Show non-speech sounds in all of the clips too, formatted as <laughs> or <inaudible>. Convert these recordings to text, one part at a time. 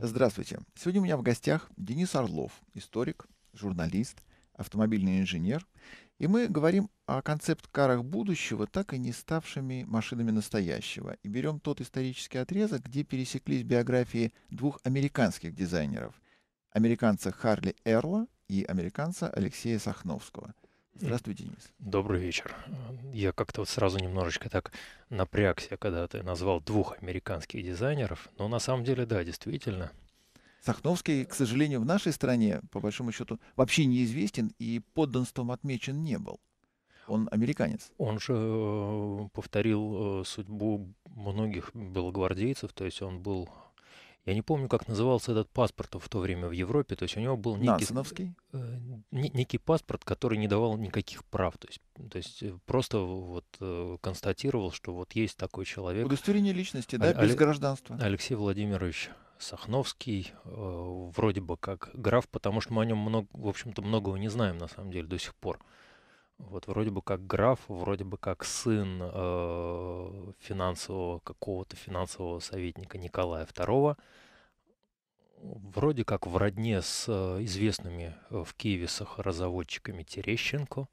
Здравствуйте. Сегодня у меня в гостях Денис Орлов, историк, журналист, автомобильный инженер. И мы говорим о концепт-карах будущего, так и не ставшими машинами настоящего. И берем тот исторический отрезок, где пересеклись биографии двух американских дизайнеров. Американца Харли Эрла и американца Алексея Сахновского – Здравствуйте, Денис. Добрый вечер. Я как-то вот сразу немножечко так напрягся, когда ты назвал двух американских дизайнеров, но на самом деле, да, действительно. Сахновский, к сожалению, в нашей стране, по большому счету, вообще неизвестен и подданством отмечен не был. Он американец. Он же э, повторил э, судьбу многих белогвардейцев, то есть он был я не помню, как назывался этот паспорт в то время в Европе. То есть у него был некий, Э, некий паспорт, который не давал никаких прав. То есть, то есть э, просто вот э, констатировал, что вот есть такой человек. Удостоверение личности, да, а, без гражданства. Алексей Владимирович Сахновский, э, вроде бы как граф, потому что мы о нем много, в общем-то, многого не знаем на самом деле до сих пор. Вот вроде бы как граф, вроде бы как сын э, финансового какого-то финансового советника Николая II, вроде как в родне с э, известными э, в Киеве сахарозаводчиками Терещенко.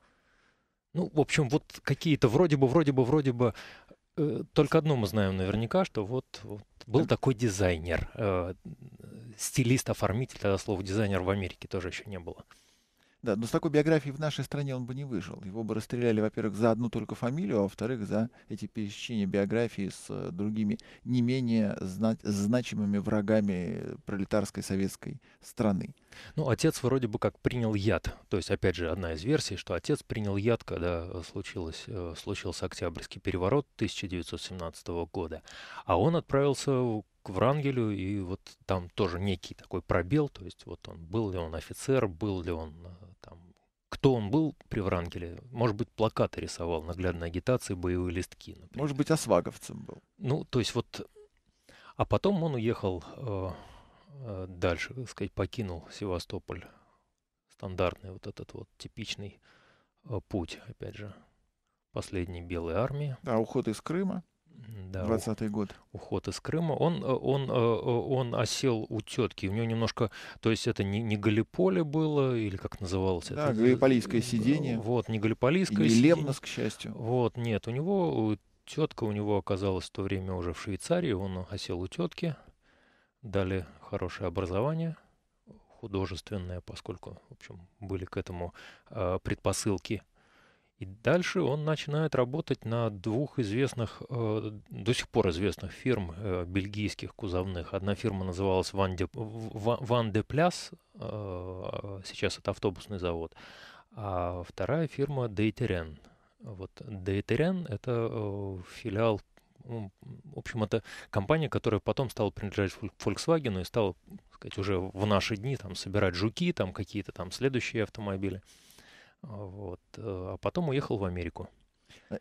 Ну, в общем, вот какие-то вроде бы, вроде бы, вроде бы. Э, только одно мы знаем наверняка, что вот, вот был такой дизайнер, э, стилист, оформитель, тогда слова дизайнер в Америке тоже еще не было. Да, но с такой биографией в нашей стране он бы не выжил. Его бы расстреляли, во-первых, за одну только фамилию, а во-вторых, за эти пересечения биографии с э, другими не менее зна- значимыми врагами э, пролетарской советской страны. Ну, отец вроде бы как принял яд. То есть, опять же, одна из версий, что отец принял яд, когда э, случилось, случился Октябрьский переворот 1917 года. А он отправился к Врангелю, и вот там тоже некий такой пробел, то есть вот он, был ли он офицер, был ли он кто он был при Врангеле? Может быть, плакаты рисовал, наглядной агитации, боевые листки. Например. Может быть, осваговцем был. Ну, то есть вот... А потом он уехал э, э дальше, так сказать, покинул Севастополь. Стандартный вот этот вот типичный э, путь, опять же, последней белой армии. А уход из Крыма? да, год. Уход из Крыма. Он, э, он, э, э, он осел у тетки. У него немножко, то есть это не, не Галиполе было, или как называлось да, это? Галиполийское сидение. Вот, не Галиполийское И не Лемнос, к счастью. Вот, нет, у него тетка у него оказалась в то время уже в Швейцарии, он осел у тетки, дали хорошее образование художественное, поскольку, в общем, были к этому э, предпосылки. И дальше он начинает работать на двух известных, э, до сих пор известных фирм э, бельгийских кузовных. Одна фирма называлась Ван де, Ван де Пляс, э, сейчас это автобусный завод, а вторая фирма Дейтерен. Вот Дейтерен — это э, филиал в общем, это компания, которая потом стала принадлежать Volkswagen и стала, так сказать, уже в наши дни там собирать жуки, там какие-то там следующие автомобили. А вот. Э, а потом уехал в Америку.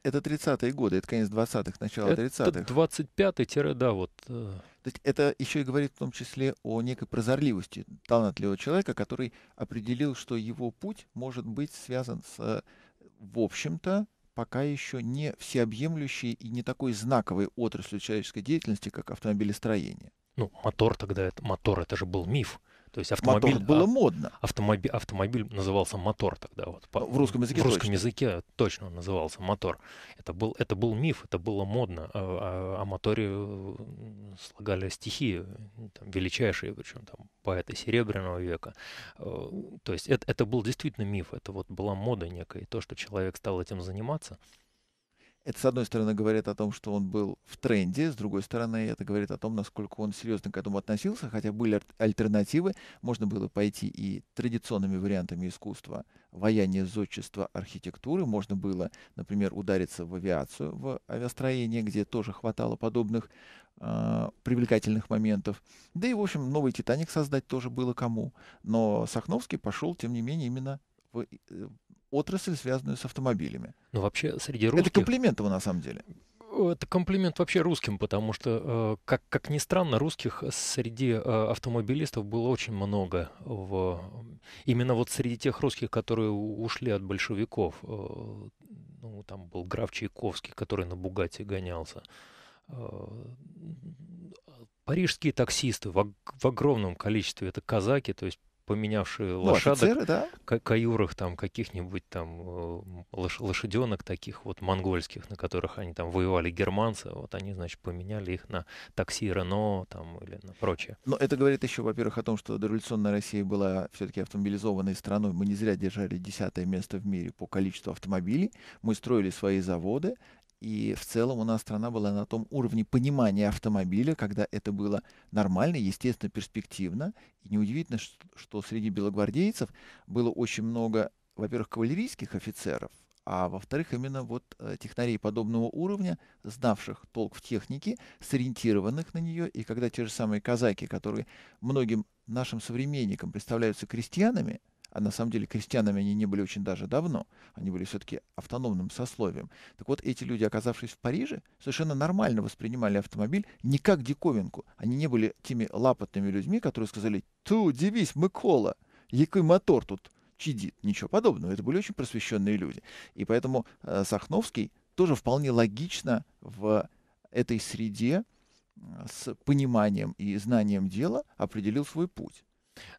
Это 30-е годы, это конец 20-х, начало 30-х. Это 25-й, да, вот. Э. То есть это еще и говорит в том числе о некой прозорливости талантливого человека, который определил, что его путь может быть связан с, в общем-то, пока еще не всеобъемлющей и не такой знаковой отраслью человеческой деятельности, как автомобилестроение. Ну, мотор тогда, это, мотор это же был миф. То есть автомобиль мотор было а, модно. Автомобиль, автомобиль назывался мотор тогда вот. По, ну, в русском языке. В русском точно. языке точно назывался мотор. Это был это был миф, это было модно. О, а, о, а, о моторе э, слагали стихи там, величайшие, причем там поэты серебряного века. Э, то есть это это был действительно миф, это вот была мода некая, и то, что человек стал этим заниматься. Это, с одной стороны, говорит о том, что он был в тренде, с другой стороны, это говорит о том, насколько он серьезно к этому относился, хотя были альтернативы, можно было пойти и традиционными вариантами искусства, вояние, зодчества, архитектуры, можно было, например, удариться в авиацию, в авиастроение, где тоже хватало подобных э, привлекательных моментов. Да и, в общем, новый «Титаник» создать тоже было кому. Но Сахновский пошел, тем не менее, именно в э, отрасль, связанную с автомобилями. Ну, вообще, среди русских... Это комплимент его на самом деле это комплимент вообще русским, потому что, э, как, как ни странно, русских среди э, автомобилистов было очень много. В, именно вот среди тех русских, которые ушли от большевиков. Э, ну, там был граф Чайковский, который на Бугате гонялся. Парижские таксисты в, в огромном количестве, это казаки, то есть поменявшие ну, лошадок, офицеры, да? каюрах там каких-нибудь там э, лош- лошаденок таких вот монгольских, на которых они там воевали германцы, вот они, значит, поменяли их на такси Рено там или на прочее. Но это говорит еще, во-первых, о том, что дореволюционная Россия была все-таки автомобилизованной страной. Мы не зря держали десятое место в мире по количеству автомобилей. Мы строили свои заводы, и в целом у нас страна была на том уровне понимания автомобиля, когда это было нормально, естественно, перспективно. И неудивительно, что, среди белогвардейцев было очень много, во-первых, кавалерийских офицеров, а во-вторых, именно вот э, технарей подобного уровня, знавших толк в технике, сориентированных на нее, и когда те же самые казаки, которые многим нашим современникам представляются крестьянами – а на самом деле крестьянами они не были очень даже давно, они были все-таки автономным сословием. Так вот, эти люди, оказавшись в Париже, совершенно нормально воспринимали автомобиль не как диковинку. Они не были теми лапотными людьми, которые сказали «Ту, дивись, Микола, який мотор тут чадит». Ничего подобного. Это были очень просвещенные люди. И поэтому э, Сахновский тоже вполне логично в этой среде э, с пониманием и знанием дела определил свой путь.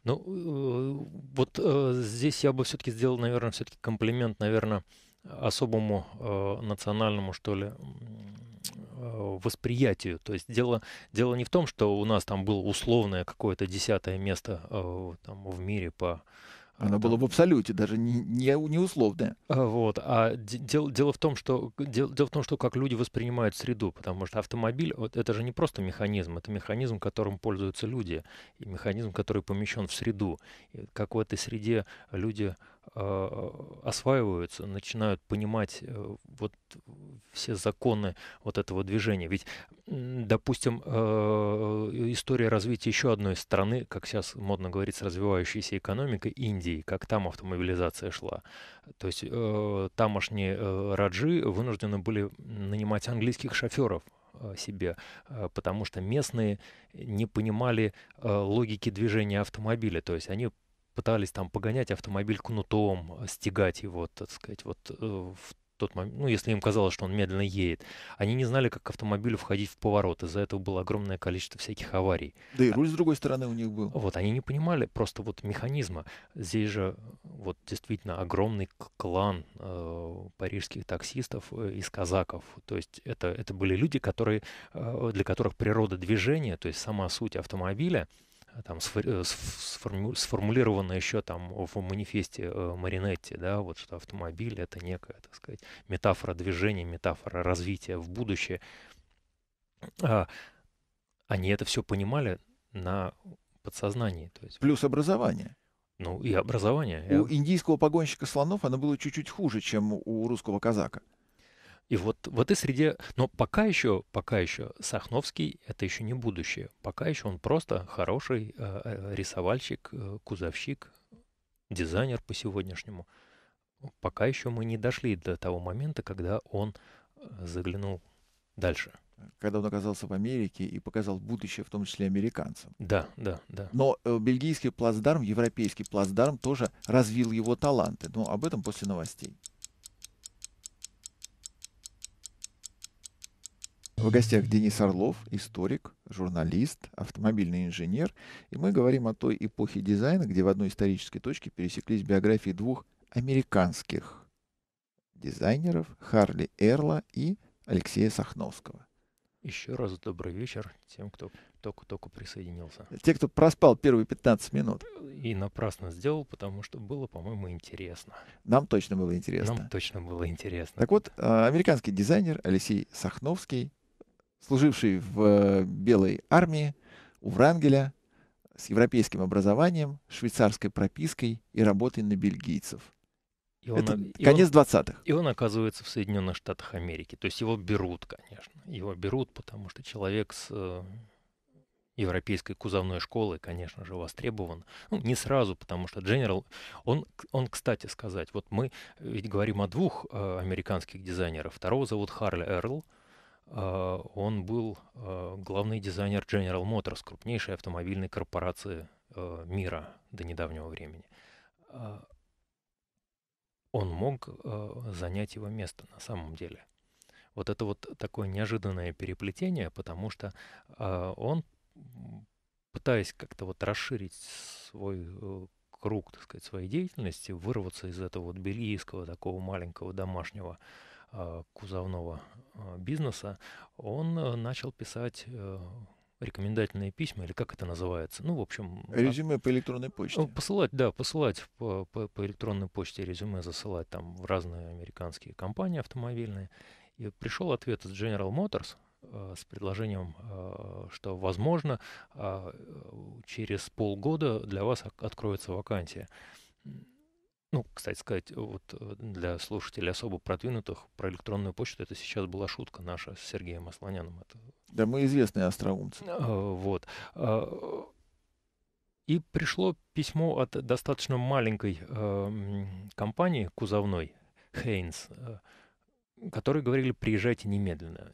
Ну, э, вот э, здесь я бы все-таки сделал, наверное, все-таки комплимент, наверное, особому э, национальному, что ли, восприятию. То есть дело, дело не в том, что у нас там было условное какое-то десятое место там, в мире по оно да. было в абсолюте, даже не, не, не условное. А, вот. А дело, дело, в том, что, дело, дело в том, что как люди воспринимают среду, потому что автомобиль вот, это же не просто механизм, это механизм, которым пользуются люди, и механизм, который помещен в среду. И как в этой среде люди Э, осваиваются, начинают понимать э, вот все законы вот этого движения. Ведь, допустим, э, история развития еще одной страны, как сейчас модно говорить, с развивающейся экономикой Индии, как там автомобилизация шла. То есть тамошние раджи вынуждены были нанимать английских шоферов, себе, потому что местные не понимали логики движения автомобиля. То есть они пытались там погонять автомобиль кнутом, а, стегать его, так сказать, вот э, в тот момент, ну, если им казалось, что он медленно едет. Они не знали, как к автомобилю входить в поворот. Из-за этого было огромное количество всяких аварий. Да и а руль а, с другой стороны у них был. Вот, они не понимали просто вот механизма. Здесь же вот действительно огромный клан э, парижских таксистов э, из казаков. То есть это, это были люди, которые, э, для которых природа движения, то есть сама суть автомобиля, Э, там э, сформулировано еще там в манифесте э, Маринетти, да, вот что автомобиль это некая, так сказать, метафора движения, метафора развития в будущее. А, они это все понимали на подсознании. То есть... Плюс образование. Ну и образование. У индийского погонщика слонов оно было чуть-чуть хуже, чем у русского казака. И вот в этой среде, но пока еще, пока еще Сахновский это еще не будущее. Пока еще он просто хороший э, э, рисовальщик, э, кузовщик, дизайнер по сегодняшнему. Пока еще мы не дошли до того момента, когда он э, заглянул дальше. Когда он оказался в Америке и показал будущее, в том числе американцам. Да, да, да. Но э, бельгийский плацдарм, европейский плацдарм тоже развил его таланты. Но ну, об этом после новостей. В гостях Денис Орлов, историк, журналист, автомобильный инженер. И мы говорим о той эпохе дизайна, где в одной исторической точке пересеклись биографии двух американских дизайнеров Харли Эрла и Алексея Сахновского. Еще раз добрый вечер тем, кто только-только присоединился. Те, кто проспал первые 15 минут. И напрасно сделал, потому что было, по-моему, интересно. Нам точно было интересно. Нам точно было интересно. Так вот, а, американский дизайнер Алексей Сахновский служивший в э, Белой армии у Врангеля с европейским образованием, швейцарской пропиской и работой на бельгийцев. И он, Это и конец он, 20-х. И он оказывается в Соединенных Штатах Америки. То есть его берут, конечно. Его берут, потому что человек с э, европейской кузовной школы, конечно же, востребован. Ну, не сразу, потому что General... Он, он, кстати сказать, вот мы ведь говорим о двух э, американских дизайнерах. Второго зовут Харли Эрл, э, а, он был а, главный дизайнер General Motors, крупнейшей автомобильной корпорации а, мира до недавнего времени. Он мог занять его место на самом деле. Вот это вот такое неожиданное переплетение, потому что он, пытаясь как-то вот расширить свой э, круг, так сказать, своей деятельности, вырваться из этого вот бельгийского такого маленького домашнего Э, кузовного э, бизнеса, он э, начал писать рекомендательные письма, или как это называется. Ну, в общем... А резюме по электронной почте. Ну, посылать, да, посылать по, по, по электронной почте резюме, засылать там в разные американские компании автомобильные. И пришел ответ из General Motors э, с предложением, э, что, возможно, э, через полгода для вас откроется вакансия. Ну, кстати сказать, вот э, для слушателей особо продвинутых про электронную почту это сейчас была шутка наша с Сергеем Асланяном. Это... Да, мы известные остроумцы. Э, вот. Э, и пришло письмо от достаточно маленькой эм, компании кузовной Хейнс, которые говорили, приезжайте немедленно.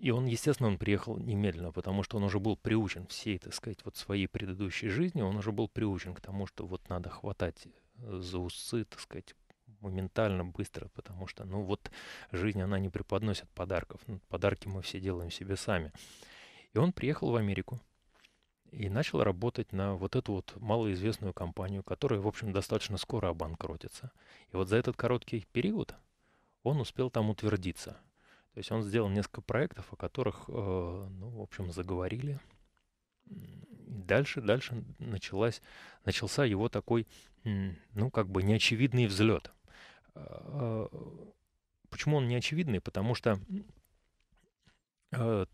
И он, естественно, он приехал немедленно, потому что он уже был приучен всей, так сказать, вот своей предыдущей жизни, он уже был приучен к тому, что вот надо хватать за усы, так сказать, моментально, быстро, потому что, ну вот, жизнь, она не преподносит подарков. Ну, подарки мы все делаем себе сами. И он приехал в Америку и начал работать на вот эту вот малоизвестную компанию, которая, в общем, достаточно скоро обанкротится. И вот за этот короткий период он успел там утвердиться. То есть он сделал несколько проектов, о которых, э, ну, в общем, заговорили дальше, дальше началась, начался его такой, ну, как бы неочевидный взлет. А, почему он неочевидный? Потому что а,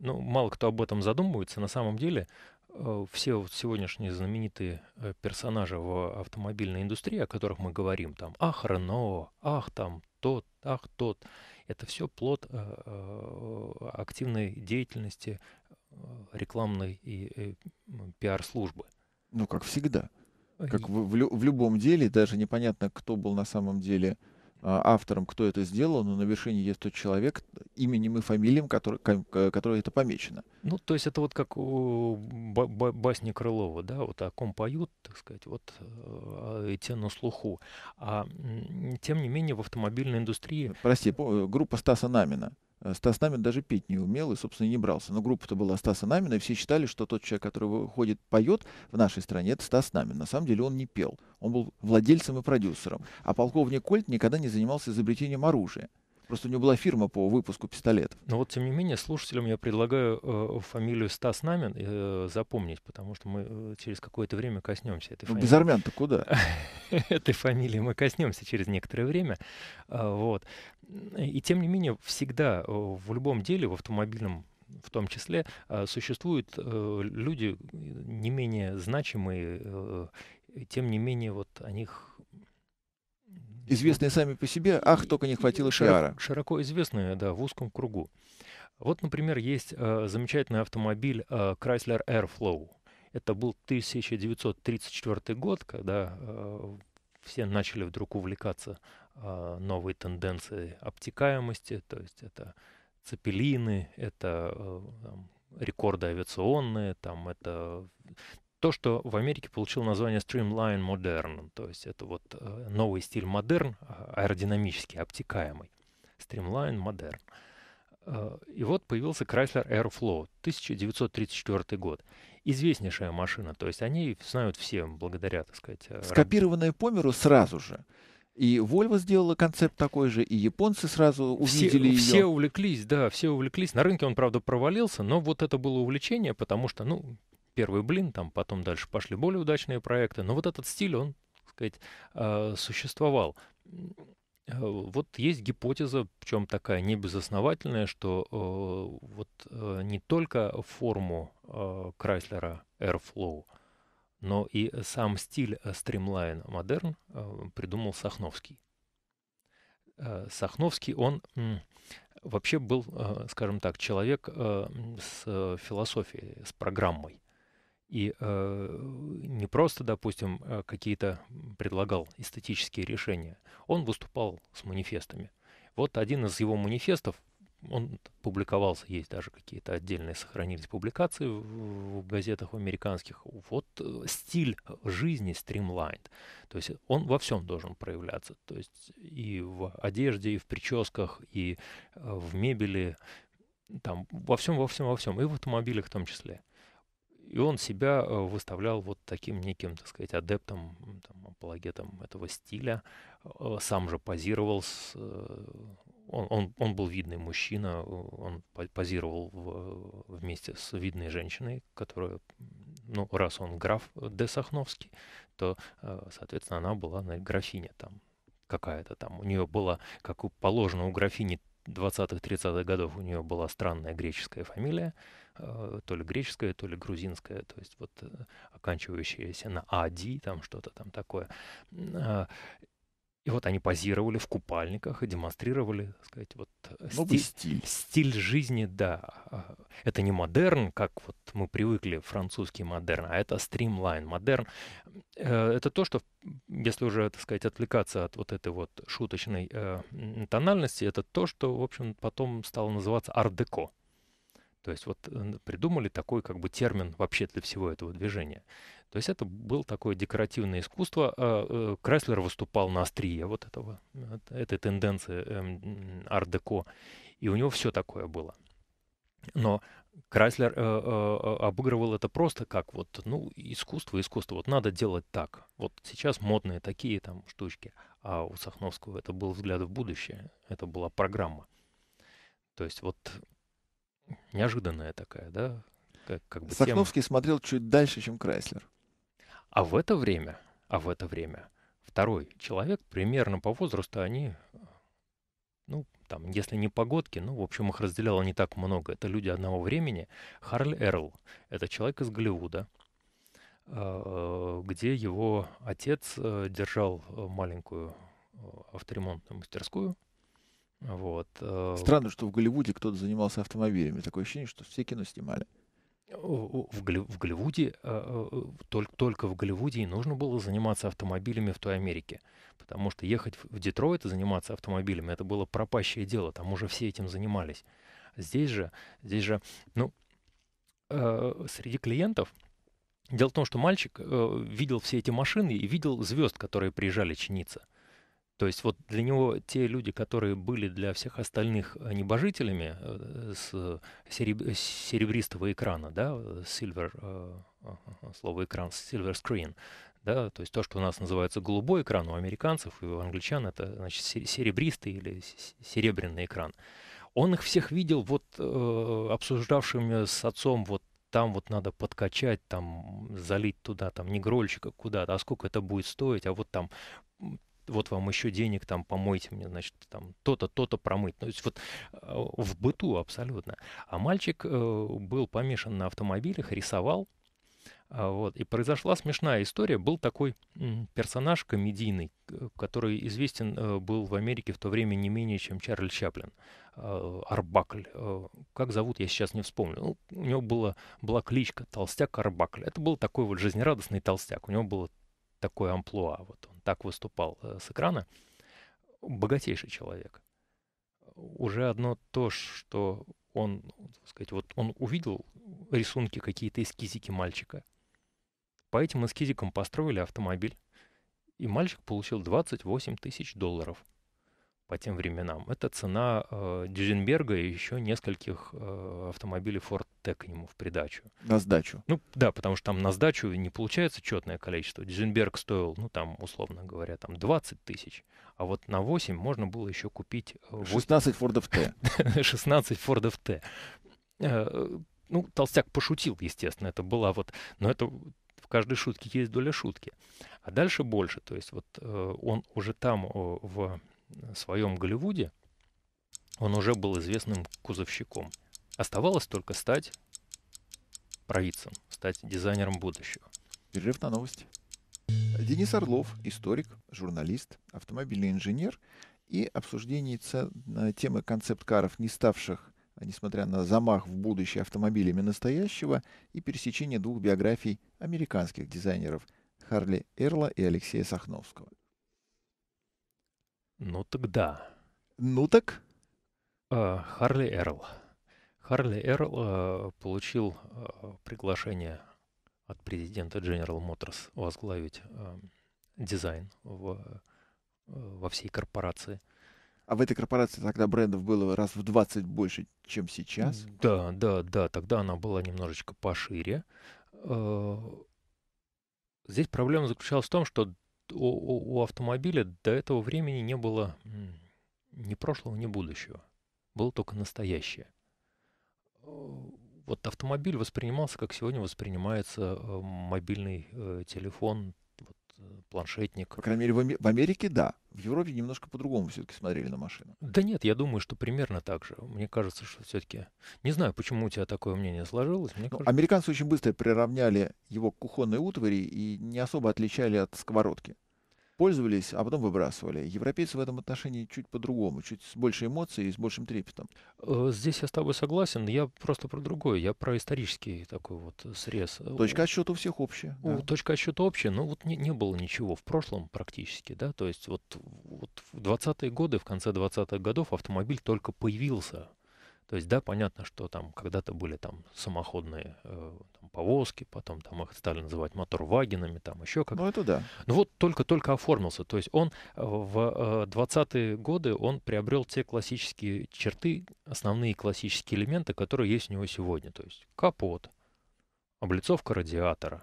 ну, мало кто об этом задумывается. На самом деле а, все вот сегодняшние знаменитые э, персонажи в автомобильной индустрии, о которых мы говорим, там, ах, Рено, ах, там, тот, ах, тот, это все плод активной деятельности Э, рекламной и э, пиар-службы. Ну, как всегда. Как в, в, в любом деле, даже непонятно, кто был на самом деле а, автором, кто это сделал, но на вершине есть тот человек именем и фамилием, который, который это помечено. Ну, то есть это вот как у басни Крылова, да, вот о ком поют, так сказать, вот и э, те на слуху. А тем не менее в автомобильной индустрии... Прости, группа Стаса Намина. Э, Стас Намин даже петь не умел и, собственно, не брался. Но группа-то была Стаса Намина, и все считали, что тот человек, который выходит, поет в нашей стране, это Стас Намин. На самом деле он не пел. Он был владельцем и продюсером. А полковник Кольт никогда не занимался изобретением оружия. Просто у него была фирма по выпуску пистолетов. Но вот, тем не менее, слушателям я предлагаю э, фамилию Стас Намин э, запомнить, потому что мы э, через какое-то время коснемся этой ну, фамилии. без армян-то куда? <laughs> этой фамилии мы коснемся через некоторое время. А, вот. И тем не менее, всегда э, в любом деле, в автомобильном в том числе, э, существуют люди не менее значимые, тем не менее вот о них известные сами по себе, ах, только не хватило шиара. Широко известные, да, в узком кругу. Вот, например, есть э, замечательный автомобиль э, Chrysler Airflow. Это был 1934 год, когда э, все начали вдруг увлекаться э, новой тенденцией обтекаемости, то есть это цепелины, это э, там, рекорды авиационные, там это то, что в Америке получил название Streamline Modern, то есть это вот э, новый стиль модерн, а, аэродинамический, обтекаемый. Streamline Modern. Э, и вот появился Chrysler Airflow, 1934 год. Известнейшая машина, то есть они знают все благодаря, так сказать... Э, Скопированная раб... по миру сразу же. И Volvo сделала концепт такой же, и японцы сразу увидели все, ее. Все увлеклись, да, все увлеклись. На рынке он, правда, провалился, но вот это было увлечение, потому что, ну, первый блин, там потом дальше пошли более удачные проекты, но вот этот стиль, он, так сказать, а, существовал. Э, вот есть гипотеза, причем такая небезосновательная, что э, вот э, не только форму Крайслера Airflow, но и сам стиль Streamline Modern придумал Сахновский. Сахновский, он вообще был, скажем так, человек с философией, с программой и э, не просто, допустим, э, какие-то предлагал эстетические решения. Он выступал с манифестами. Вот один из его манифестов, он публиковался, есть даже какие-то отдельные сохранились публикации в, в газетах американских. Вот э, стиль жизни стримлайнд. То есть он во всем должен проявляться. То есть и в одежде, и в прическах, и э, в мебели, там во всем, во всем, во всем, и в автомобилях в том числе. И он себя э, выставлял вот таким неким, так сказать, адептом, там, апологетом этого стиля. Э, сам же позировал. С, э, он, он, он был видный мужчина, он позировал в, вместе с видной женщиной, которая, ну, раз он граф Десахновский, то, соответственно, она была на графиня там какая-то там. У нее было, как положено у графини 20-30-х годов, у нее была странная греческая фамилия. Э, то ли греческое, то ли грузинское, то есть вот э, оканчивающееся на ади, там что-то там такое. А, и вот они позировали в купальниках и демонстрировали, так сказать, вот э, ну, стиль, стиль. стиль жизни, да. А, это не модерн, как вот мы привыкли, французский модерн, а это стримлайн модерн. Это то, что, если уже, так сказать, отвлекаться от вот этой вот шуточной тональности, это то, что, в общем, потом стало называться ар-деко. То есть вот э, придумали такой как бы термин вообще для всего этого движения. То есть это было такое декоративное искусство. А, э, Креслер выступал на острие вот этого, э, этой тенденции эм, арт-деко. И у него все такое было. Но Крайслер э, э, обыгрывал это просто как вот, ну, искусство, искусство. Вот надо делать так. Вот сейчас модные такие там штучки. А у Сахновского это был взгляд в будущее. Это была программа. То есть вот неожиданная такая, да? Как, как бы Сахновский тема. смотрел чуть дальше, чем Крайслер. А в это время, а в это время второй человек примерно по возрасту они, ну, там, если не погодки, ну, в общем, их разделяло не так много. Это люди одного времени. Харль Эрл — это человек из Голливуда, э, где его отец э, держал э, маленькую авторемонтную мастерскую — вот. Э, Странно, что в Голливуде кто-то занимался автомобилями. Такое ощущение, что все кино снимали. Э, в, Голли... в Голливуде, э, только, только в Голливуде и нужно было заниматься автомобилями в той Америке. Потому что ехать в Детройт и заниматься автомобилями, это было пропащее дело. Там уже все этим занимались. Здесь же, здесь же, ну, среди клиентов Дело в том, что мальчик э, видел все эти машины и видел звезд, которые приезжали чиниться. То есть вот для него те люди, которые были для всех остальных э, небожителями э, э, с сереб... серебристого экрана, да, silver, слово экран, silver screen, да, то есть то, что у нас называется голубой экран, у американцев и у англичан это значит серебристый или серебряный экран. Он их всех видел вот э, обсуждавшими с отцом вот там вот надо подкачать, там залить туда, там негрольщика куда-то, а сколько это будет стоить, а вот там вот вам еще денег, там, помойте мне, значит, там, то-то, то-то промыть. Ну, то есть вот э, в быту абсолютно. А мальчик э, был помешан на автомобилях, рисовал, а, вот. И произошла смешная история. Был такой персонаж комедийный, э, который известен был в Америке в то время не менее, чем Чарльз Чаплин. Арбакль. Как зовут, я сейчас не вспомню. Ну, у него была, была кличка Толстяк Арбакль. Это был такой вот жизнерадостный толстяк. У него было такое амплуа. Вот он так выступал э, с экрана, богатейший человек. Уже одно то, что он, так сказать, вот он увидел рисунки, какие-то эскизики мальчика. По этим эскизикам построили автомобиль, и мальчик получил 28 тысяч долларов по тем временам. Это цена э, Дюзенберга и еще нескольких э, автомобилей Ford T к нему в придачу. На сдачу? Ну да, потому что там на сдачу не получается четное количество. Дюзенберг стоил, ну там, условно говоря, там 20 тысяч, а вот на 8 можно было еще купить... 8... Э, 16 Фордов Т. 16 <laughs> Фордов Т. Э, ну, Толстяк пошутил, естественно, это была вот... Но это в каждой шутке есть доля шутки. А дальше больше. То есть вот э, он уже там в своем Голливуде он уже был известным кузовщиком. Оставалось только стать провидцем, стать дизайнером будущего. Перерыв на новости. Денис Орлов, историк, журналист, автомобильный инженер и обсуждение э, темы концепт-каров, не ставших а, несмотря на замах в будущее автомобилями настоящего и пересечение двух биографий американских дизайнеров Харли Эрла и Алексея Сахновского. Ну тогда. Ну так? Ну а, Харли Эрл. Харли Эрл а, получил а, приглашение от президента General Motors возглавить дизайн в, во всей корпорации. А в этой корпорации тогда брендов было раз в 20 больше, чем сейчас? Да, да, да. Тогда она была немножечко пошире. Здесь проблема заключалась в том, что у, у автомобиля до этого времени не было ни прошлого, ни будущего. Было только настоящее. Э, вот автомобиль воспринимался, как сегодня воспринимается э, мобильный э, телефон, планшетник. По крайней мере, в, Америке да. В Европе немножко по-другому все-таки смотрели на машину. Да нет, я думаю, что примерно так же. Мне кажется, что все-таки... Не знаю, почему у тебя такое мнение сложилось. Мне ну, кажется... Американцы очень быстро приравняли его к кухонной утвари и не особо отличали от сковородки пользовались, а потом выбрасывали. Европейцы в этом отношении чуть по-другому, чуть с большей эмоцией и с большим трепетом. Э, здесь я с тобой согласен. Я просто про другое. Я про исторический такой вот э, срез. Э, точка отсчета у всех общая. Да. Точка отсчета общая, но вот не, не было ничего в прошлом практически, да. То есть вот, вот в 20-е годы, в конце 20-х годов автомобиль только появился то есть, да, понятно, что там когда-то были там самоходные э, там, повозки, потом там их стали называть моторвагинами, там еще как Ну, это да. Ну, вот только-только оформился. То есть он э, в э, 20-е годы он приобрел те классические черты, основные классические элементы, которые есть у него сегодня. То есть капот, облицовка радиатора,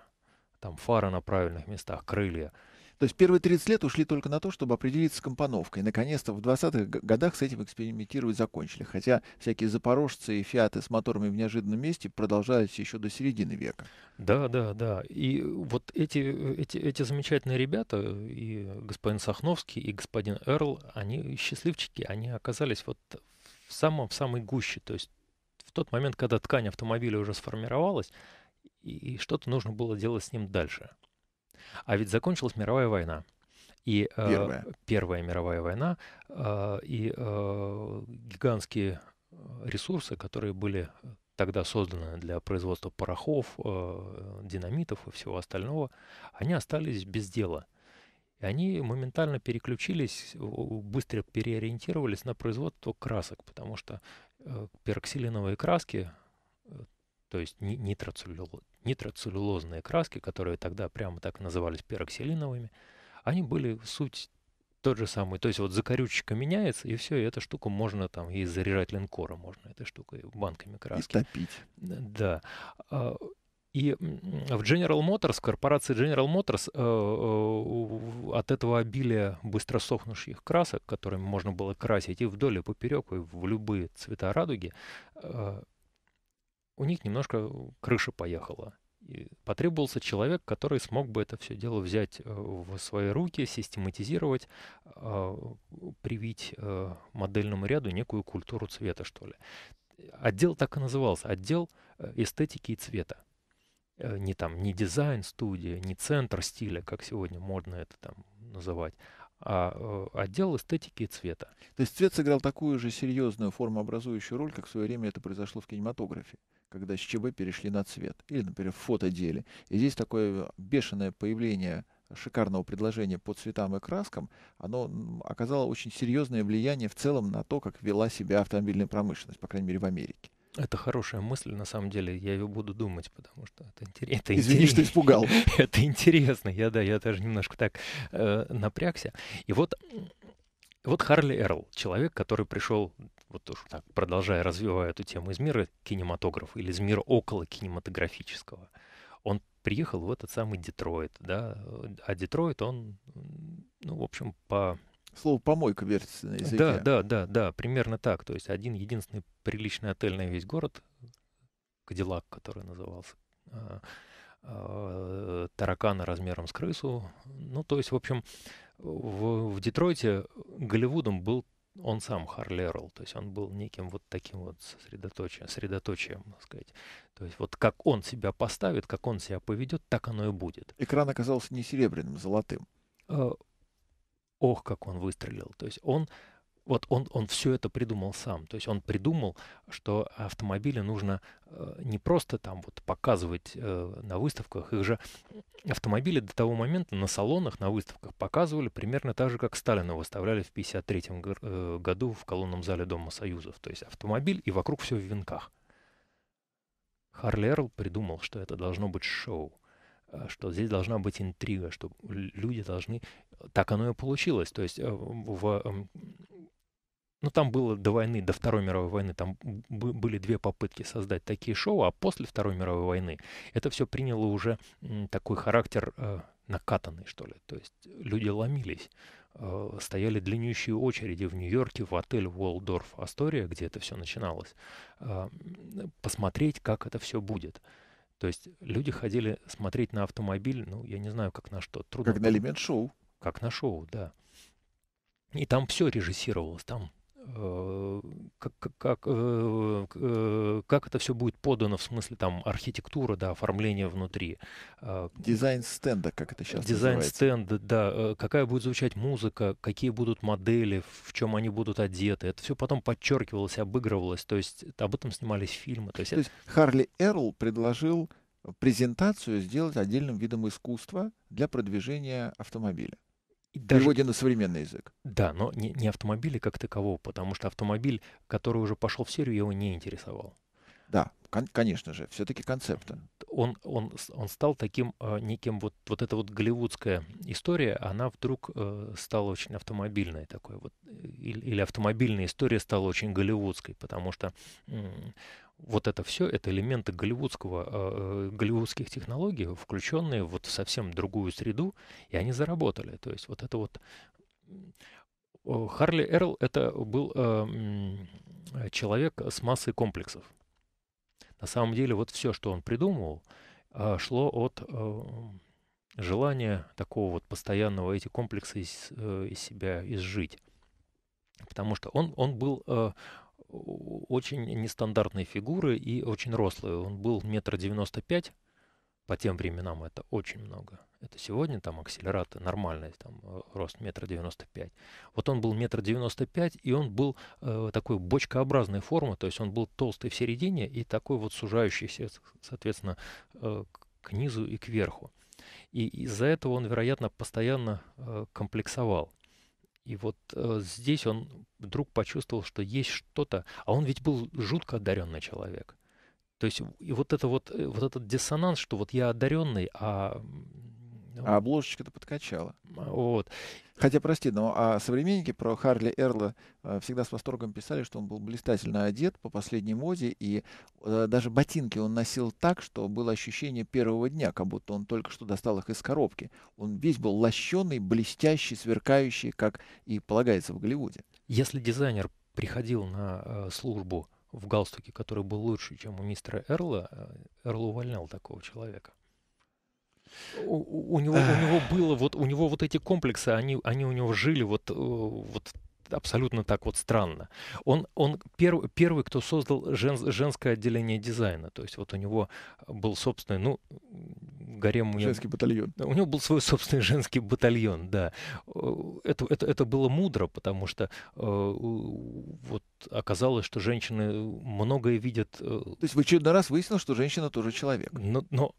там фары на правильных местах, крылья – то есть первые 30 лет ушли только на то, чтобы определиться с компоновкой. Наконец-то в 20-х годах с этим экспериментировать закончили. Хотя всякие запорожцы и фиаты с моторами в неожиданном месте продолжались еще до середины века. Да, да, да. И вот эти, э, эти, эти замечательные ребята, и господин Сахновский, и господин Эрл, они счастливчики, они оказались вот в самом, в самой гуще. То есть в тот момент, когда ткань автомобиля уже сформировалась, и, и что-то нужно было делать с ним дальше. А ведь закончилась мировая война. И э, первая, э, первая мировая война, э, и э, гигантские э, ресурсы, которые были тогда созданы для производства порохов, э, динамитов и всего остального, они остались без дела. И они моментально переключились, быстро переориентировались на производство красок, потому что э, пероксилиновые краски то есть нитроцеллюло нитроцеллюлозные краски, которые тогда прямо так назывались пероксилиновыми, они были суть тот же самый. То есть вот закорючка меняется, и все, и эта штука можно там и заряжать линкором, можно этой штукой, банками краски. И топить. Да. А, и в General Motors, в корпорации General Motors э, э, от этого обилия быстросохнущих красок, которыми можно было красить и вдоль, и поперек, и в любые цвета радуги, э, у них немножко крыша поехала. И потребовался человек, который смог бы это все дело взять э, в свои руки, систематизировать, а, привить э, модельному ряду некую культуру цвета, что ли. Отдел так и назывался, отдел э, эстетики и цвета. Не там, не дизайн-студия, не центр стиля, как сегодня модно это там называть, а отдел эстетики и цвета. То есть цвет сыграл такую же серьезную формообразующую роль, как в свое время это произошло в кинематографе когда с ЧБ перешли на цвет. Или, например, в фотоделе. И здесь такое бешеное появление шикарного предложения по цветам и краскам, оно оказало очень серьезное влияние в целом на то, как вела себя автомобильная промышленность, по крайней мере, в Америке. Это хорошая мысль, на самом деле, я ее буду думать, потому что это, интерес, это Извини, интересно. Извини, что испугал. <laughs> это интересно, я да, я даже немножко так э, напрягся. И вот вот Харли Эрл, человек, который пришел, вот уж так, продолжая развивая эту тему, из мира кинематографа или из мира около кинематографического. Он приехал в этот самый Детройт, да, э, а Детройт, он, ну, в общем, по... Слово «помойка» вертится на языке. Да, да, да, да, примерно так. То есть один единственный приличный отель на весь город, Кадиллак, который назывался, э, э, таракана размером с крысу. Ну, то есть, в общем, в, в Детройте Голливудом был он сам Харли то есть он был неким вот таким вот сосредоточием, средоточием, так сказать. То есть вот как он себя поставит, как он себя поведет, так оно и будет. Экран оказался не серебряным, а золотым. Э, ох, как он выстрелил. То есть он вот он, он все это придумал сам. То есть он придумал, что автомобили нужно э, не просто там вот показывать э, на выставках. Их же автомобили до того момента на салонах, на выставках показывали примерно так же, как Сталина выставляли в 1953 э, году в колонном зале Дома Союзов. То есть автомобиль и вокруг все в венках. Харли Эрл придумал, что это должно быть шоу что здесь должна быть интрига, что люди должны... Так оно и получилось. То есть в эм, ну, там было до войны, до Второй мировой войны, там были две попытки создать такие шоу, а после Второй мировой войны это все приняло уже такой характер э, накатанный, что ли. То есть люди ломились, э, стояли длиннющие очереди в Нью-Йорке в отель Уолдорф Астория, где это все начиналось, э, посмотреть, как это все будет. То есть люди ходили смотреть на автомобиль, ну, я не знаю, как на что. Трудно. Как на элемент шоу. Как на шоу, да. И там все режиссировалось, там Э, как, как, как э, э, это все будет подано в смысле там архитектура, да, оформление внутри. Дизайн стенда, как это сейчас Дизайн стенда, да, какая будет звучать музыка, какие будут модели, в чем они будут одеты. Это все потом подчеркивалось, обыгрывалось, то есть об этом снимались фильмы. То есть, то это... есть Харли Эрл предложил презентацию сделать отдельным видом искусства для продвижения автомобиля даже... переводе на современный язык. Да, но не, не автомобиля как такового, потому что автомобиль, который уже пошел в серию, его не интересовал. Да, кон- конечно же, все-таки концепта. Он, он, он стал таким э, неким, вот, вот эта вот голливудская история, она вдруг э, стала очень автомобильной такой, вот, э, или, или автомобильная история стала очень голливудской, потому что э, вот это все, это элементы голливудского, э, э, голливудских технологий, включенные вот в совсем другую среду, и они заработали. То есть вот это вот... Харли Эрл — это был э, человек с массой комплексов. На самом деле вот все, что он придумывал, шло от желания такого вот постоянного эти комплексы из, из себя изжить. Потому что он, он был очень нестандартные фигуры и очень рослый. Он был метр девяносто пять, по тем временам это очень много. Это сегодня там акселераты нормальный, там э, рост метра девяносто пять. Вот он был метр девяносто пять, и он был э, такой бочкообразной формы, то есть он был толстый в середине и такой вот сужающийся, соответственно, э, к низу и кверху. И из-за этого он, вероятно, постоянно э, комплексовал. И вот э, здесь он вдруг почувствовал, что есть что-то, а он ведь был жутко одаренный человек. То есть и вот это вот, э, вот этот диссонанс, что вот я одаренный, а ну. А обложечка-то подкачала. Вот. Хотя, прости, но а современники про Харли Эрла э, всегда с восторгом писали, что он был блистательно одет по последней моде, и э, даже ботинки он носил так, что было ощущение первого дня, как будто он только что достал их из коробки. Он весь был лощеный, блестящий, сверкающий, как и полагается в Голливуде. Если дизайнер приходил на э, службу в галстуке, который был лучше, чем у мистера Эрла, э, Эрл увольнял такого человека. У, у, него, у него было вот у него вот эти комплексы, они, они у него жили вот, э, вот абсолютно так вот странно. Он, он первый первый, кто создал жен, женское отделение дизайна. То есть вот у него был собственный, ну, гарем... Женский батальон. У него был свой собственный женский батальон, да. Э, это, это, это было мудро, потому что э, вот оказалось, что женщины многое видят... Э, То есть в очередной раз выяснил, что женщина тоже человек. Но, но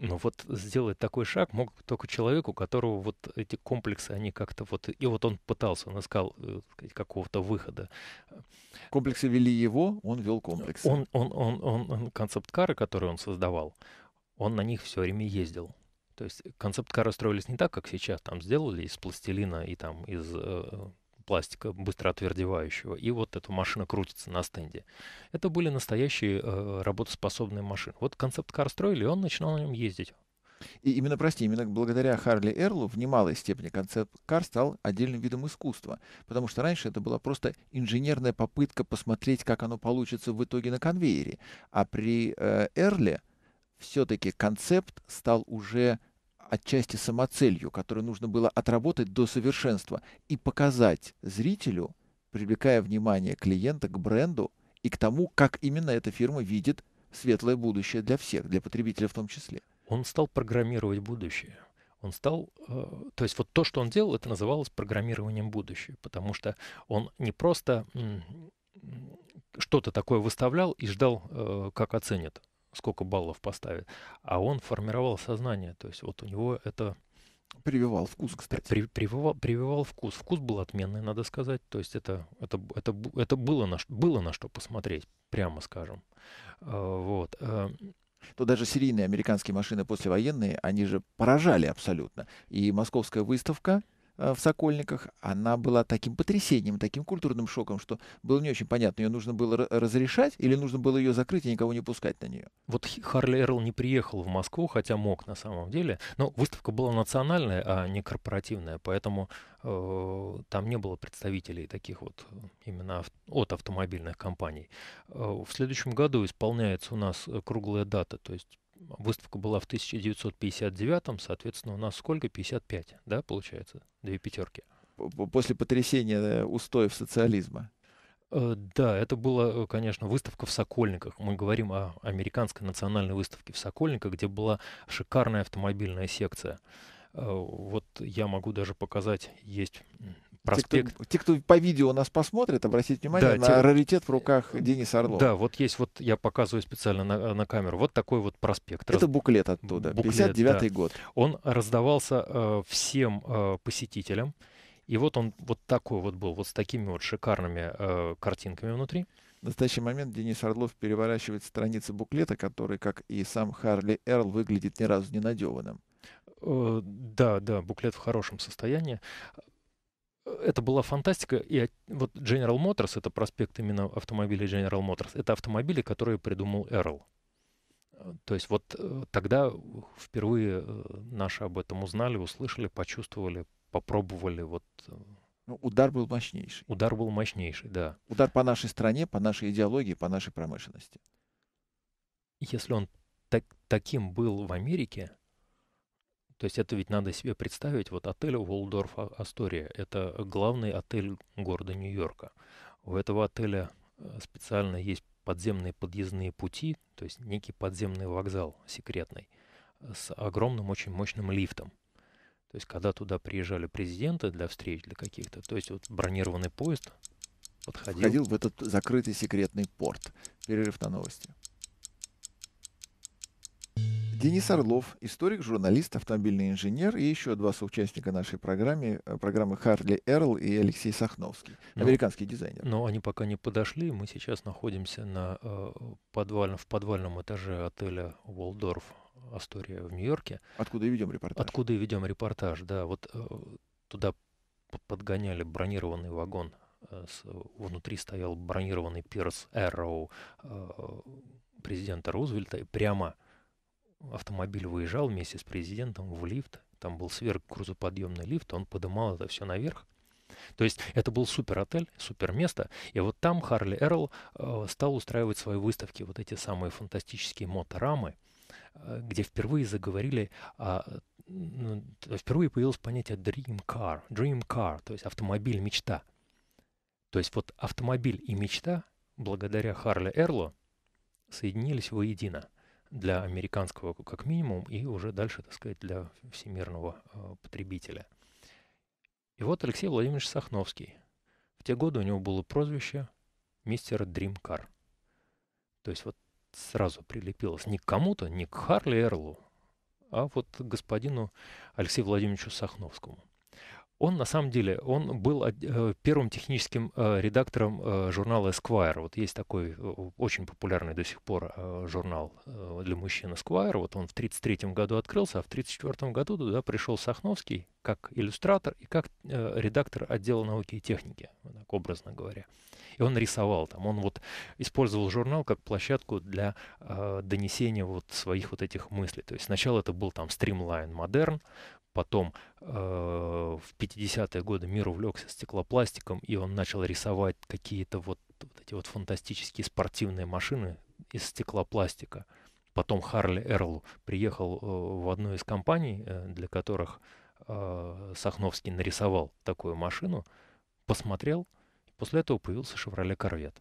но вот сделать такой шаг мог только человек, у которого вот эти комплексы, они как-то вот... И вот он пытался, он искал э, сказать, какого-то выхода. Комплексы вели его, он вел комплексы. Он, он, он, он, он концепт-кары, которые он создавал, он на них все время ездил. То есть концепт-кары строились не так, как сейчас. Там сделали из пластилина и там из э, пластика, быстро отвердевающего, и вот эта машина крутится на стенде. Это были настоящие э, э работоспособные машины. Вот концепт-кар строили, и он начинал на нем ездить. И именно, прости, именно благодаря Харли Эрлу в немалой степени концепт-кар стал отдельным видом искусства, потому что раньше это была просто инженерная попытка посмотреть, как оно получится в итоге на конвейере. А при э, Эрле все-таки концепт стал уже отчасти самоцелью, которую нужно было отработать до совершенства и показать зрителю, привлекая внимание клиента к бренду и к тому, как именно эта фирма видит светлое будущее для всех, для потребителя в том числе. Он стал программировать будущее. Он стал, э, то есть вот то, что он делал, это называлось программированием будущего, потому что он не просто что-то такое выставлял и ждал, э, как оценят сколько баллов поставит, а он формировал сознание. То есть вот у него это... Прививал вкус, кстати. При, прививал, прививал вкус. Вкус был отменный, надо сказать. То есть это, это, это, это было, на, было на что посмотреть, прямо скажем. А, вот э, то даже серийные американские машины послевоенные, они же поражали абсолютно. И московская выставка, Э, в Сокольниках, она была таким потрясением, таким культурным шоком, что было не очень понятно, ее нужно было разрешать или нужно было ее закрыть и никого не пускать на нее. Вот Харли Эрл не приехал в Москву, хотя мог на самом деле, но выставка была национальная, а не корпоративная, поэтому э, там не было представителей таких вот э, именно от автомобильных компаний. Э, в следующем году исполняется у нас круглая дата, то есть выставка была в 1959, соответственно, у нас сколько? 55, да, получается? Две пятерки. После потрясения э, устоев социализма. Э, да, это была, э, конечно, выставка в Сокольниках. Мы говорим о американской национальной выставке в Сокольниках, где была шикарная автомобильная секция. Вот я могу даже показать, есть проспект. Те кто, те, кто по видео нас посмотрит, обратите внимание да, на те... раритет в руках Дениса Орлова. Да, вот есть, вот я показываю специально на, на камеру, вот такой вот проспект. Это буклет оттуда, буклет, 59-й да. год. Он раздавался э, всем э, посетителям, и вот он вот такой вот был, вот с такими вот шикарными э, картинками внутри. В настоящий момент Денис Орлов переворачивает страницы буклета, который, как и сам Харли Эрл, выглядит ни разу не надеванным. Э, да, да, буклет в хорошем состоянии это была фантастика. И вот General Motors, это проспект именно автомобилей General Motors, это автомобили, которые придумал Эрл. То есть вот э, тогда впервые э, наши об этом узнали, услышали, почувствовали, попробовали вот э, ну, удар был мощнейший. Удар был мощнейший, да. Удар по нашей стране, по нашей идеологии, по нашей промышленности. Если он так, таким был в Америке, то есть это ведь надо себе представить, вот отель Уолдорф а-, Астория – это главный отель города Нью-Йорка. У этого отеля э, специально есть подземные подъездные пути, то есть некий подземный вокзал секретный э, с огромным, очень мощным лифтом. То есть когда туда приезжали президенты для встреч, для каких-то, то есть вот бронированный поезд подходил. Входил в этот закрытый секретный порт. Перерыв на новости. Денис Орлов, историк, журналист, автомобильный инженер и еще два соучастника нашей э, программы, программы Харли Эрл и Алексей Сахновский, но, ну, американский дизайнер. Но они пока не подошли. Мы сейчас находимся на, э, подваль, в подвальном этаже отеля Волдорф Астория в Нью-Йорке. Откуда и ведем репортаж. Откуда и ведем репортаж, да. Вот э, туда подгоняли бронированный вагон. Э, с, внутри стоял бронированный пирс Эрроу э, президента Рузвельта. И прямо автомобиль выезжал вместе с президентом в лифт. Там был сверхгрузоподъемный лифт, он подымал это все наверх. То есть это был супер отель, супер место. И вот там Харли Эрл э, стал устраивать свои выставки, вот эти самые фантастические моторамы, э, где впервые заговорили о ну, впервые появилось понятие dream car, dream car, то есть автомобиль мечта. То есть вот автомобиль и мечта благодаря Харли Эрлу соединились воедино для американского как минимум и уже дальше, так сказать, для всемирного э, потребителя. И вот Алексей Владимирович Сахновский. В те годы у него было прозвище мистер Дримкар. То есть вот сразу прилепилось не к кому-то, не к Харли Эрлу, а вот к господину Алексею Владимировичу Сахновскому. Он на самом деле, он был э, первым техническим э, редактором э, журнала Esquire. Вот есть такой очень популярный до сих пор журнал для мужчин Esquire. Вот он в 1933 году открылся, а в 1934 году туда пришел Сахновский, как иллюстратор и как э, редактор отдела науки и техники, так образно говоря. И он рисовал там, он вот использовал журнал как площадку для э, донесения вот своих вот этих мыслей. То есть сначала это был там стримлайн модерн, потом э, в 50-е годы мир увлекся стеклопластиком, и он начал рисовать какие-то вот, вот эти вот фантастические спортивные машины из стеклопластика. Потом Харли Эрлу приехал э, в одну из компаний, э, для которых Э, Сахновский нарисовал такую машину, посмотрел, и после этого появился Chevrolet Corvette.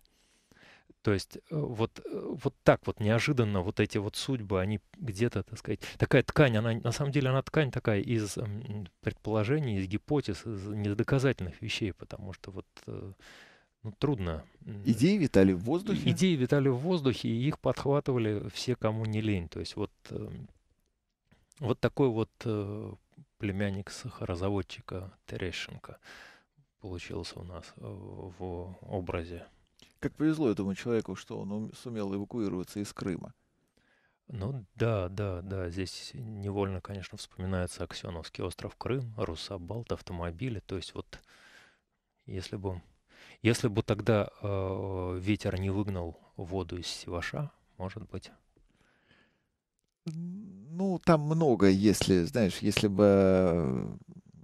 То есть э, вот, э, вот так вот неожиданно вот эти вот судьбы, они где-то, так сказать, такая ткань, она на самом деле она ткань такая из предположений, из гипотез, из недоказательных вещей, потому что вот ну, трудно. Идеи витали в воздухе? Идеи витали в воздухе, и их подхватывали все, кому не лень. То есть вот, эм, вот такой вот племянник сахарозаводчика Терещенко получился у нас э, в образе. Как повезло этому человеку, что он сумел эвакуироваться из Крыма. Ну да, да, да, здесь невольно, конечно, вспоминается Аксеновский остров Крым, Русабалт, автомобили. То есть вот если бы, если бы тогда э, ветер не выгнал воду из Севаша, может быть. Ну, там много, если, знаешь, если бы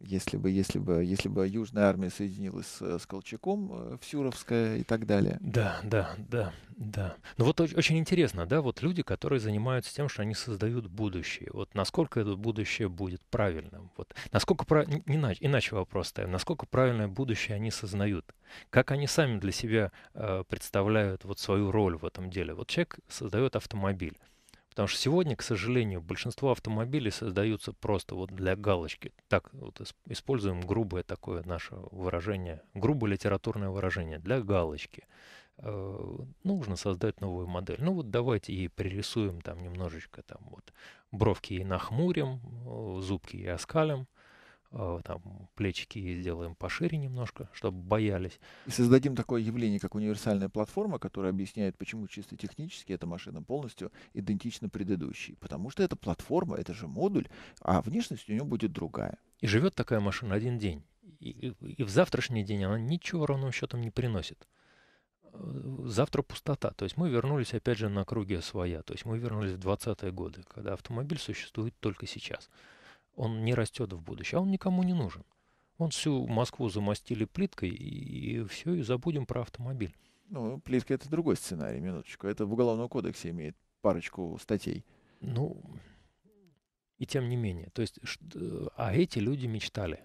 если бы, если бы, если бы Южная армия соединилась с, с Колчаком, э, Всюровская и так далее. Да, да, да, да. Ну вот очень интересно, да, вот люди, которые занимаются тем, что они создают будущее. Вот насколько это будущее будет правильным? Вот насколько прав... иначе, иначе вопрос ставим, насколько правильное будущее они сознают? Как они сами для себя э, представляют вот свою роль в этом деле? Вот человек создает автомобиль Потому что сегодня, к сожалению, большинство автомобилей создаются просто вот для галочки. Так вот используем грубое такое наше выражение, грубое литературное выражение, для галочки. Э, нужно создать новую модель. Ну вот давайте ей пририсуем там немножечко там вот бровки и нахмурим, э, зубки и оскалим, Э, там плечики сделаем пошире немножко, чтобы боялись. И создадим такое явление, как универсальная платформа, которая объясняет, почему чисто технически эта машина полностью идентична предыдущей. Потому что это платформа, это же модуль, а внешность у нее будет другая. И живет такая машина один день. И, и в завтрашний день она ничего ровным счетом не приносит. Э, завтра пустота. То есть мы вернулись опять же на круги своя. То есть мы вернулись в 20-е годы, когда автомобиль существует только сейчас он не растет в будущее, а он никому не нужен. Вон всю Москву замостили плиткой, и все, и забудем про автомобиль. Ну, плитка это другой сценарий, минуточку. Это в Уголовном кодексе имеет парочку статей. Ну, и тем не менее. То есть, а эти люди мечтали.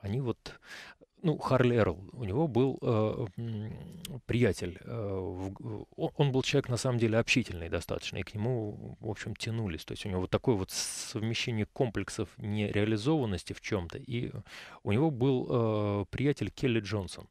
Они вот ну, Харли Эрл, у него был э, приятель. Э, в, он был человек, на самом деле, общительный достаточно, и к нему, в общем, тянулись. То есть у него вот такое вот совмещение комплексов нереализованности в чем-то. И у него был э, приятель Келли Джонсон.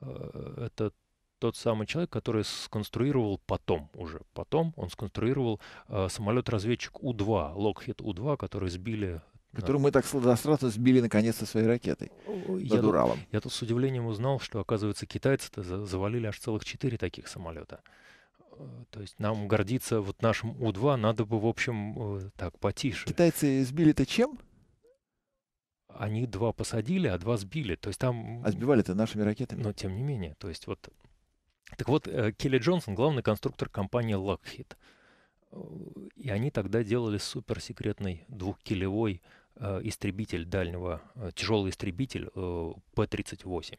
Э, это тот самый человек, который сконструировал потом уже. Потом он сконструировал э, самолет-разведчик У-2, Lockheed У-2, который сбили которую мы так сладострастно сбили наконец-то своей ракетой я над Уралом. Я тут с удивлением узнал, что, оказывается, китайцы-то завалили аж целых четыре таких самолета. Э, то есть нам гордиться вот нашим У-2 надо бы, в общем, э, так, потише. Китайцы сбили-то чем? Они два посадили, а два сбили. То есть там... А сбивали-то нашими ракетами. Но тем не менее. То есть вот... Так вот, э, Келли Джонсон, главный конструктор компании Lockheed. И они тогда делали суперсекретный двухкилевой Э, истребитель дальнего, э, тяжелый истребитель э, П-38.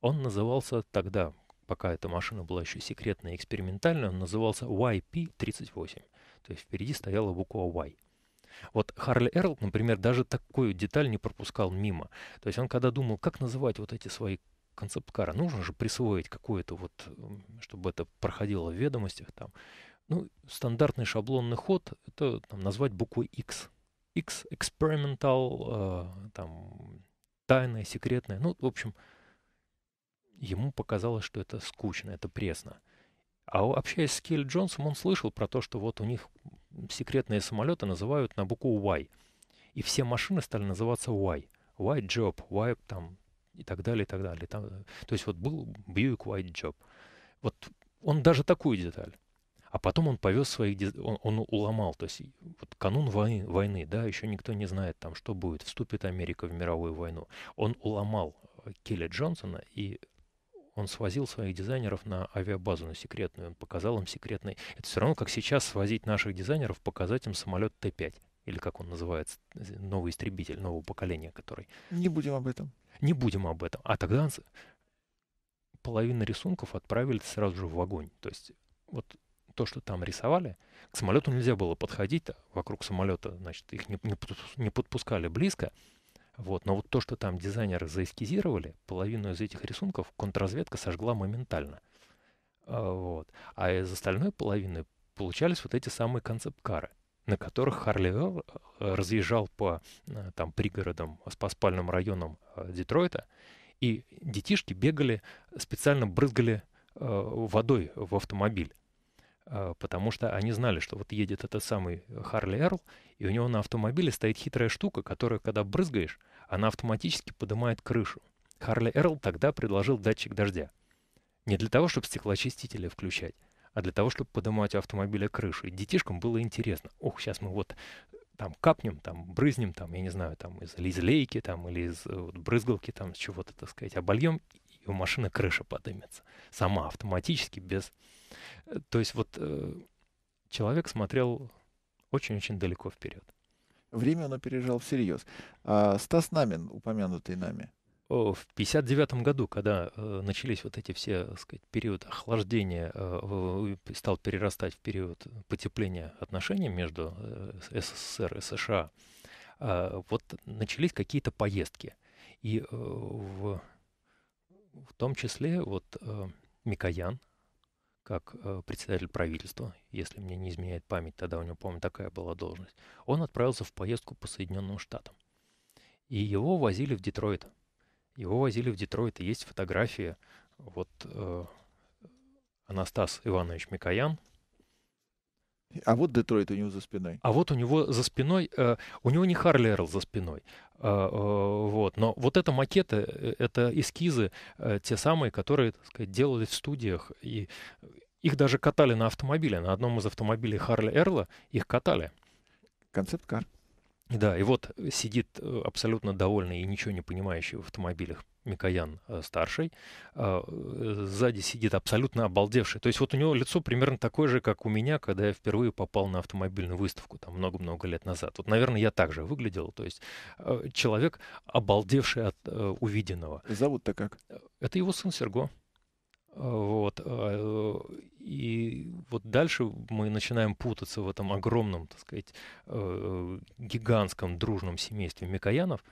Он назывался тогда, пока эта машина была еще секретная и экспериментальная, он назывался YP-38. То есть впереди стояла буква Y. Вот Харли Эрл, например, даже такую деталь не пропускал мимо. То есть он когда думал, как называть вот эти свои концепт-кары, нужно же присвоить какое-то вот, чтобы это проходило в ведомостях там. Ну, стандартный шаблонный ход — это там, назвать буквой X, X Experimental, э, там, тайное, секретное. Ну, в общем, ему показалось, что это скучно, это пресно. А общаясь с Келли Джонсом, он слышал про то, что вот у них секретные самолеты называют на букву Y. И все машины стали называться Y. White Job, White там и так далее, и так далее. Там, э, то есть вот был Buick White Job. Вот он даже такую деталь а потом он повез своих, он, он уломал, то есть вот канун войны, войны, да, еще никто не знает там, что будет, вступит Америка в мировую войну. Он уломал э, Келли Джонсона и он свозил своих дизайнеров на авиабазу, на секретную, он показал им секретный. Это все равно, как сейчас свозить наших дизайнеров, показать им самолет Т-5, или как он называется, новый истребитель нового поколения, который... Не будем об этом. Не будем об этом. А тогда половина рисунков отправили сразу же в огонь. То есть вот то, что там рисовали, к самолету нельзя было подходить, а вокруг самолета, значит, их не, не, не подпускали близко. Вот. Но вот то, что там дизайнеры заэскизировали, половину из этих рисунков контрразведка сожгла моментально. А, вот. А из остальной половины получались вот эти самые концепт-кары, на которых Харли э, разъезжал по э, там, пригородам, э, по спальным районам Детройта, и детишки бегали, специально брызгали водой в автомобиль а, потому что они знали, что вот едет этот самый Харли Эрл, и у него на автомобиле стоит хитрая штука, которая, когда брызгаешь, она автоматически поднимает крышу. Харли Эрл тогда предложил датчик дождя. Не для того, чтобы стеклоочистители включать, а для того, чтобы поднимать у автомобиля крышу. И детишкам было интересно. Ох, сейчас мы вот там капнем, там брызнем, там, я не знаю, там из, лизлейки, там, или из э, вот, брызгалки, там, с чего-то, так сказать, обольем, и у машины крыша поднимется Сама, автоматически, без то есть вот э, человек смотрел очень-очень далеко вперед. Время он опережал всерьез. А Стас Намин, упомянутый нами. О, в 1959 году, когда э, начались вот эти все, так сказать, период охлаждения, э, стал перерастать в период потепления отношений между э, СССР и США, э, вот начались какие-то поездки. И э, в, в том числе вот э, Микоян, как э, председатель правительства, если мне не изменяет память, тогда у него, помню, такая была должность, он отправился в поездку по Соединенным Штатам. И его возили в Детройт. Его возили в Детройт, и есть фотография, вот э, Анастас Иванович Микоян, а вот Детройт у него за спиной. А вот у него за спиной, э, у него не Харли Эрл за спиной. Э, э, вот. Но вот это макеты, это эскизы, те самые, которые, так сказать, делались в студиях. И их даже катали на автомобиле. На одном из автомобилей Харли Эрла их катали. Концепт-кар. Да, и вот сидит абсолютно довольный и ничего не понимающий в автомобилях Микоян э, старший, а, э, сзади сидит абсолютно обалдевший. То есть вот у него лицо примерно такое же, как у меня, когда я впервые попал на автомобильную выставку там много-много лет назад. Вот, наверное, я так же выглядел. То есть э, человек, обалдевший от увиденного. Зовут-то как? Это его сын Серго. Вот. А, и вот дальше мы начинаем путаться в этом огромном, так сказать, гигантском дружном семействе Микоянов –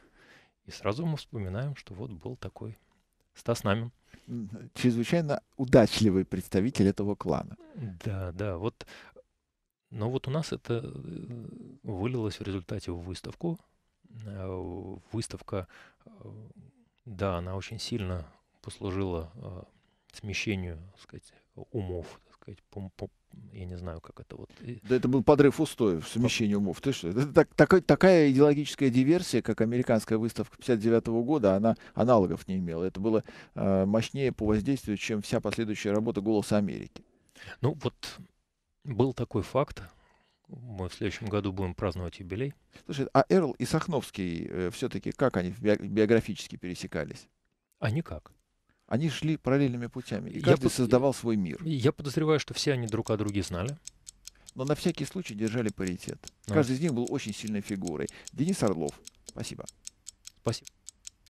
и сразу мы вспоминаем, что вот был такой Стас Намин. Чрезвычайно удачливый представитель этого клана. Да, да. Вот, но вот у нас это э, вылилось в результате в выставку. Э, выставка, э, да, она очень сильно послужила смещению, так сказать, умов, так сказать, я не знаю, как это вот. Да это был подрыв устоев, совмещение умов. Ты что? Это так, такой, такая идеологическая диверсия, как американская выставка 59 года, она аналогов не имела. Это было э, мощнее по воздействию, чем вся последующая работа «Голоса Америки». Ну вот был такой факт, мы в следующем году будем праздновать юбилей. Слушай, а Эрл и Сахновский э, все-таки как они биографически пересекались? А никак. Они шли параллельными путями, и каждый я, создавал свой мир. Я подозреваю, что все они друг о друге знали. Но на всякий случай держали паритет. А. Каждый из них был очень сильной фигурой. Денис Орлов. Спасибо. Спасибо.